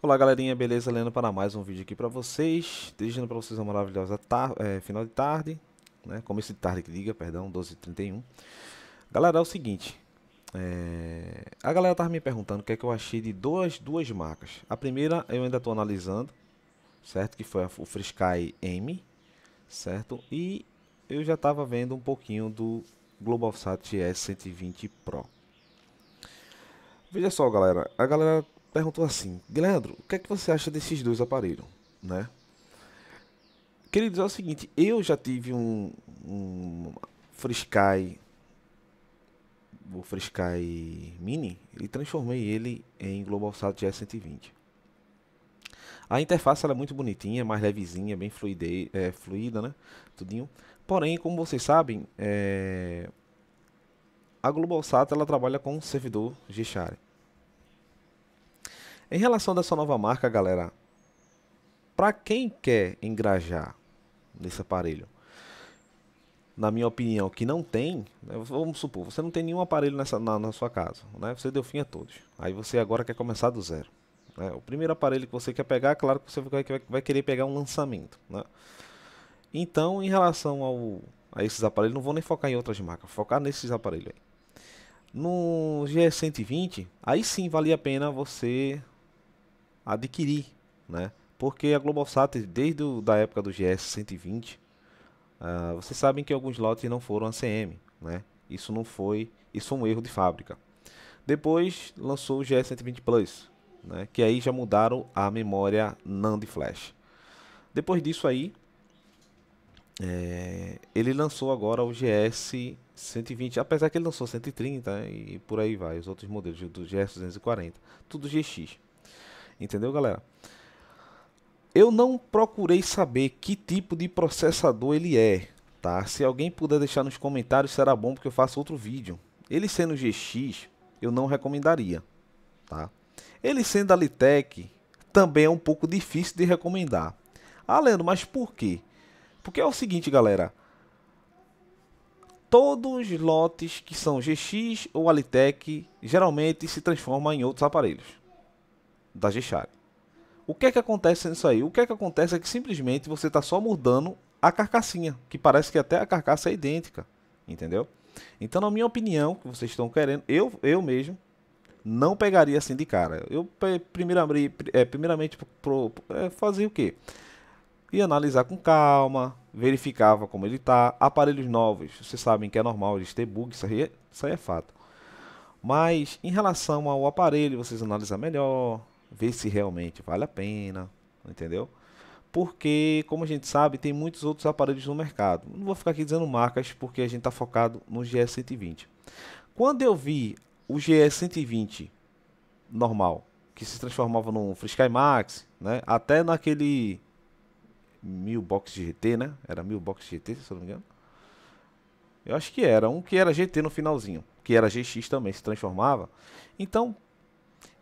Olá galerinha, beleza? Lendo para mais um vídeo aqui para vocês, desejando para vocês uma maravilhosa tarde, é, final de tarde, né? começo de tarde que liga, perdão, 12h31. Galera, é o seguinte, é... a galera tava me perguntando o que é que eu achei de duas, duas marcas. A primeira eu ainda estou analisando, certo? Que foi o Frisky M, certo? E eu já estava vendo um pouquinho do GlobalSat S120 Pro. Veja só galera, a galera perguntou assim: Leandro, o que é que você acha desses dois aparelhos? Né? Queridos, é o seguinte: eu já tive um, um Frisky, o Frisky Mini, e transformei ele em GlobalSat GS120. A interface é muito bonitinha, mais levezinha, bem fluide, é, fluida, né? Tudinho. Porém, como vocês sabem, é... a GlobalSat ela trabalha com um servidor G-Share. Em relação dessa nova marca, galera, para quem quer engrajar nesse aparelho, na minha opinião, que não tem, né, vamos supor, você não tem nenhum aparelho nessa, na, na, sua casa, né? Você deu fim a todos. Aí você agora quer começar do zero. Né? O primeiro aparelho que você quer pegar, claro que você vai, vai querer pegar um lançamento, né? Então, em relação ao, a esses aparelhos, não vou nem focar em outras marcas, focar nesses aparelhos aí. No GE120, aí sim valia a pena você adquirir, né? Porque a Globosat, desde a da época do GS 120, uh, vocês sabem que alguns lotes não foram ACM, né? Isso não foi, isso foi um erro de fábrica. Depois lançou o GS 120 Plus, né? Que aí já mudaram a memória NAND flash. Depois disso aí, é, ele lançou agora o GS 120, apesar que ele lançou 130 né? e por aí vai, os outros modelos do GS 240, tudo GX. Entendeu, galera? Eu não procurei saber que tipo de processador ele é, tá? Se alguém puder deixar nos comentários, será bom porque eu faço outro vídeo. Ele sendo GX, eu não recomendaria, tá? Ele sendo Alitec, também é um pouco difícil de recomendar. Ah, Leandro, mas por quê? Porque é o seguinte, galera. Todos os lotes que são GX ou Alitec geralmente se transformam em outros aparelhos da Gchari. O que é que acontece nisso aí? O que é que acontece é que simplesmente você está só mudando a carcassinha, que parece que até a carcaça é idêntica, entendeu? Então, na minha opinião, que vocês estão querendo, eu, eu mesmo não pegaria assim de cara. Eu primeiramente, é, primeiramente pro, é, fazia o quê? Ia analisar com calma, verificava como ele tá. Aparelhos novos, vocês sabem que é normal eles ter bug, isso aí, é, isso aí é fato. Mas em relação ao aparelho, vocês analisam melhor, ver se realmente vale a pena, entendeu? Porque, como a gente sabe, tem muitos outros aparelhos no mercado. Não vou ficar aqui dizendo marcas porque a gente está focado no GS 120. Quando eu vi o GS 120 normal, que se transformava num FreeSky Max, né? Até naquele mil box GT, né? Era mil box GT, se eu não me engano. Eu acho que era um que era GT no finalzinho, que era GX também se transformava. Então,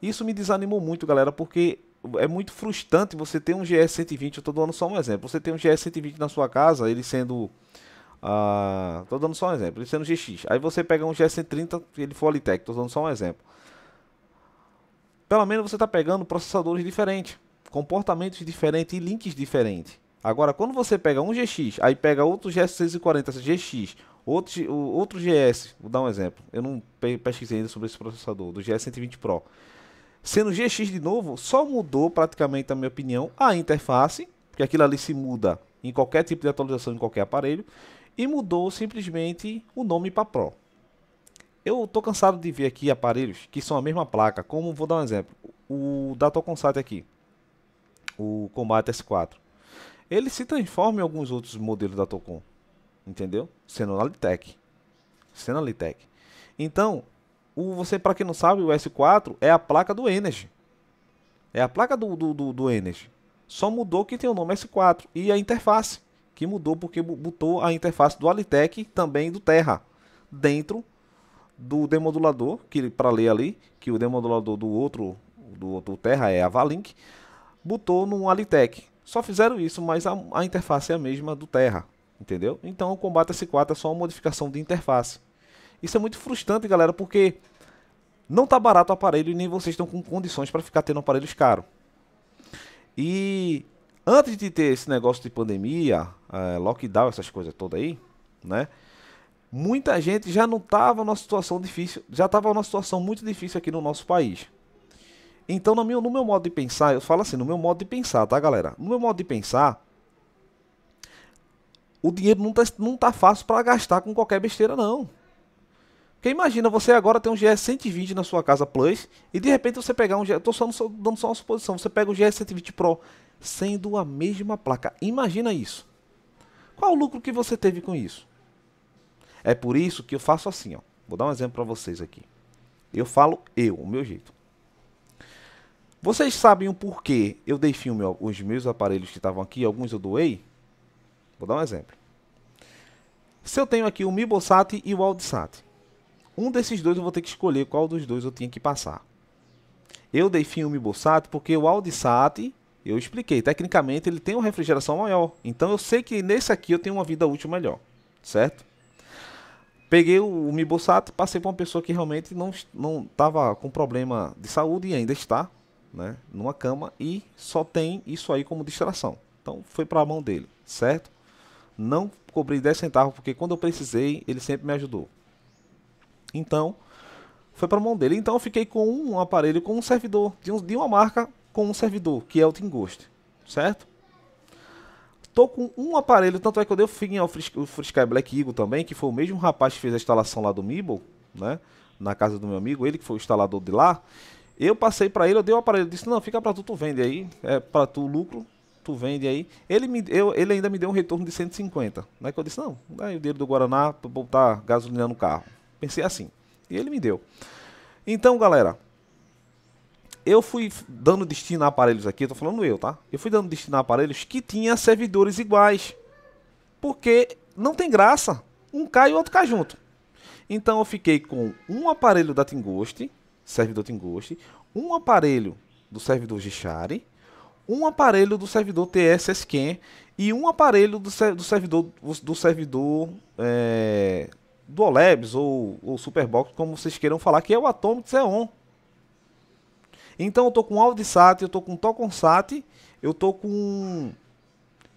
isso me desanimou muito, galera, porque é muito frustrante você ter um GS 120. Eu estou dando só um exemplo. Você tem um GS 120 na sua casa, ele sendo. Uh, tô dando só um exemplo, ele sendo GX. Aí você pega um GS 130 e ele for Alitec. Tô dando só um exemplo. Pelo menos você está pegando processadores diferentes, comportamentos diferentes e links diferentes. Agora, quando você pega um GX, aí pega outro GS 640 GX, Outro, outro GS, vou dar um exemplo. Eu não pesquisei ainda sobre esse processador, do GS 120 Pro. Sendo GX de novo, só mudou praticamente, na minha opinião, a interface, porque aquilo ali se muda em qualquer tipo de atualização em qualquer aparelho, e mudou simplesmente o nome para Pro. Eu tô cansado de ver aqui aparelhos que são a mesma placa, como vou dar um exemplo, o Dataconsat aqui, o Combat S4. Ele se transforma em alguns outros modelos da Tocon, Entendeu? Senolitec. Litec. Então, o, você, para quem não sabe, o S4 é a placa do Energy. É a placa do, do, do, do Energy. Só mudou que tem o nome S4 e a interface, que mudou porque botou a interface do Alitec também do Terra dentro do demodulador, que para ler ali, que o demodulador do outro do, outro Terra é a Valink, botou no Alitec. Só fizeram isso, mas a, a interface é a mesma do Terra. Entendeu? Então o combate S4 é só uma modificação de interface. Isso é muito frustrante, galera, porque não tá barato o aparelho e nem vocês estão com condições para ficar tendo aparelhos caros. E antes de ter esse negócio de pandemia, é, lockdown, essas coisas todas aí, né? Muita gente já não estava numa situação difícil, já estava numa situação muito difícil aqui no nosso país. Então, no meu, no meu modo de pensar, eu falo assim, no meu modo de pensar, tá, galera? No meu modo de pensar, o dinheiro não tá, não tá fácil para gastar com qualquer besteira, não. Porque imagina, você agora tem um GS 120 na sua casa Plus e de repente você pegar um GS. Tô só no, dando só uma suposição. Você pega o GS 120 Pro sendo a mesma placa. Imagina isso. Qual o lucro que você teve com isso? É por isso que eu faço assim, ó. Vou dar um exemplo para vocês aqui. Eu falo eu, o meu jeito. Vocês sabem o porquê eu dei fim aos os meus aparelhos que estavam aqui, alguns eu doei, Vou dar um exemplo. Se eu tenho aqui o Mibosat e o Aldisat, um desses dois eu vou ter que escolher qual dos dois eu tinha que passar. Eu dei fim ao Mibosat porque o Aldisat, eu expliquei, tecnicamente ele tem uma refrigeração maior. Então eu sei que nesse aqui eu tenho uma vida útil melhor, certo? Peguei o, Mibosat, passei para uma pessoa que realmente não estava com problema de saúde e ainda está, né, numa cama e só tem isso aí como distração. Então foi para a mão dele, certo? Não cobri 10 centavos, porque quando eu precisei, ele sempre me ajudou. Então, foi para a mão dele. Então, eu fiquei com um aparelho, com um servidor, de, um, de uma marca com um servidor, que é o Tinghost, certo? Tô com um aparelho, tanto é que eu dei o fim ao Frisky Black Eagle também, que foi o mesmo rapaz que fez a instalação lá do Meeble, né? Na casa do meu amigo, ele que foi o instalador de lá. Eu passei para ele, eu dei o aparelho, disse, não, fica para tu, tu vende aí, é para tu lucro, tu vende aí. Ele, me, eu, ele ainda me deu um retorno de 150. Né? Que eu disse, não, dá o dinheiro do Guaraná para botar gasolina no carro. Pensei assim. E ele me deu. Então, galera, eu fui dando destino a aparelhos aqui, eu tô falando eu, tá? Eu fui dando destino a aparelhos que tinha servidores iguais. Porque não tem graça. Um cai e o outro cai junto. Então eu fiquei com um aparelho da Tinguste, servidor Tinguste, um aparelho do servidor Gixari, um aparelho do servidor TSSQN e um aparelho do, do servidor do servidor é, do Olebs ou, ou Superbox, como vocês queiram falar, que é o Atomic Xeon. Então eu tô com AudiSat, eu tô com ToconSat, eu tô com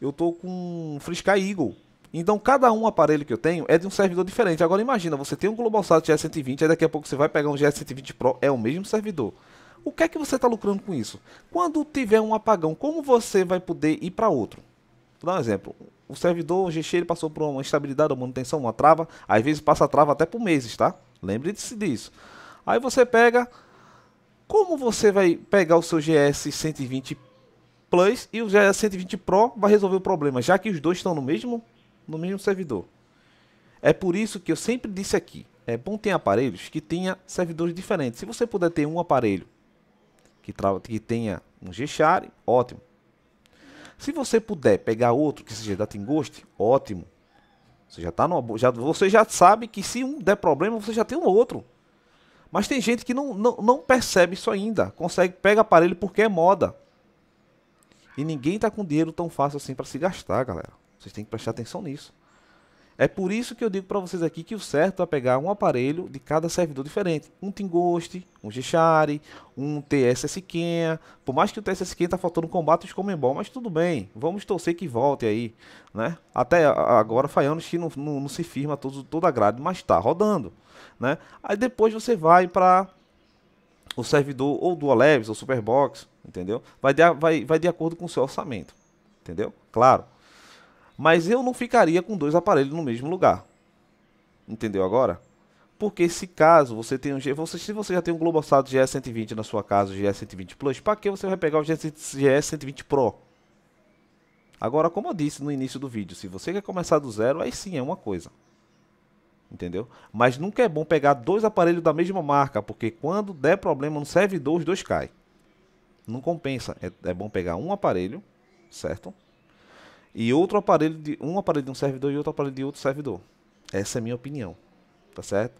eu tô com Frisky Eagle. Então cada um aparelho que eu tenho é de um servidor diferente. Agora imagina, você tem um GlobalSat GS120, aí daqui a pouco você vai pegar um GS120 Pro, é o mesmo servidor. O que é que você está lucrando com isso? Quando tiver um apagão, como você vai poder ir para outro? Vou dar um exemplo. O servidor o GX ele passou por uma instabilidade, uma manutenção, uma trava. Às vezes passa a trava até por meses, tá? Lembre-se disso. Aí você pega. Como você vai pegar o seu GS 120 Plus e o GS 120 Pro vai resolver o problema, já que os dois estão no mesmo, no mesmo servidor? É por isso que eu sempre disse aqui: é bom ter aparelhos que tenha servidores diferentes. Se você puder ter um aparelho que, que tenha um Gechari, ótimo. Se você puder pegar outro que seja da Tingoste, ótimo. Você já, tá numa, já, você já sabe que se um der problema, você já tem um outro. Mas tem gente que não, não, não percebe isso ainda. Consegue, pega aparelho porque é moda. E ninguém está com dinheiro tão fácil assim para se gastar, galera. Vocês têm que prestar atenção nisso. É por isso que eu digo para vocês aqui que o certo é pegar um aparelho de cada servidor diferente. Um Tinghost, um G-Share, um TSS Kenya. Por mais que o TSS Kenya tá faltando combate com o Membol, mas tudo bem. Vamos torcer que volte aí, né? Até agora falhando que não, não, não, se firma todo, toda a grade, mas está rodando, né? Aí depois você vai para o servidor ou do Labs ou Superbox, entendeu? Vai de, vai, vai de acordo com o seu orçamento, entendeu? Claro. Mas eu não ficaria com dois aparelhos no mesmo lugar. Entendeu agora? Porque se caso você tem um você, se você já tem um Globosat GE120 na sua casa, o GE120 Plus, para que você vai pegar o GE120 Pro? Agora, como eu disse no início do vídeo, se você quer começar do zero, aí sim é uma coisa. Entendeu? Mas nunca é bom pegar dois aparelhos da mesma marca, porque quando der problema no servidor, os dois caem. Não compensa. É, é bom pegar um aparelho, certo? e outro aparelho de um aparelho de um servidor e outro aparelho de outro servidor. Essa é a minha opinião, tá certo?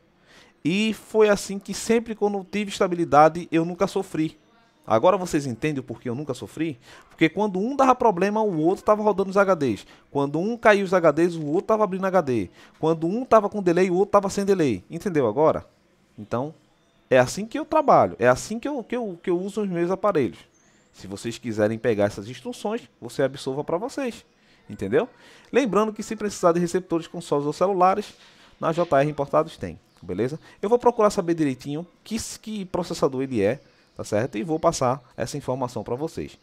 E foi assim que sempre quando tive estabilidade, eu nunca sofri. Agora vocês entendem o porquê eu nunca sofri? Porque quando um dava problema, o outro estava rodando os HDs. Quando um caiu os HDs, o outro estava abrindo HD. Quando um estava com delay, o outro estava sem delay. Entendeu agora? Então, é assim que eu trabalho. É assim que eu, que eu, que eu uso os meus aparelhos. Se vocês quiserem pegar essas instruções, você absorva para vocês. Entendeu? Lembrando que se precisar de receptores, consoles ou celulares, na JR importados tem, beleza? Eu vou procurar saber direitinho que, que processador ele é, tá certo? E vou passar essa informação para vocês.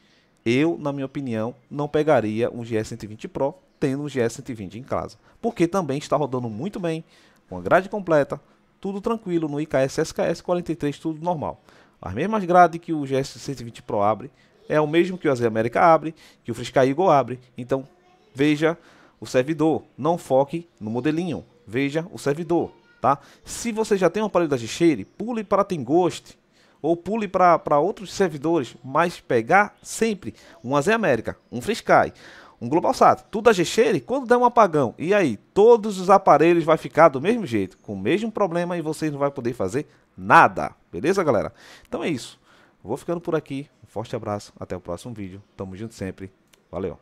Eu, na minha opinião, não pegaria um GS120 Pro tendo um GS120 em casa, porque também está rodando muito bem, com a grade completa, tudo tranquilo no IKS SKS 43, tudo normal. As mesmas grades que o GS120 Pro abre, é o mesmo que o AZ América abre, que o Frisca Eagle abre, então veja o servidor. Não foque no modelinho, veja o servidor, tá? Se você já tem um aparelho da Gshare, pule para Tengost ou pule para outros servidores, mas pegar sempre um AZ América, um FreeSky, um GlobalSat, tudo da Gshare, quando der um apagão, e aí todos os aparelhos vai ficar do mesmo jeito, com o mesmo problema e vocês não vai poder fazer nada, beleza galera? Então é isso, vou ficando por aqui, um forte abraço, até o próximo vídeo, tamo junto sempre, valeu!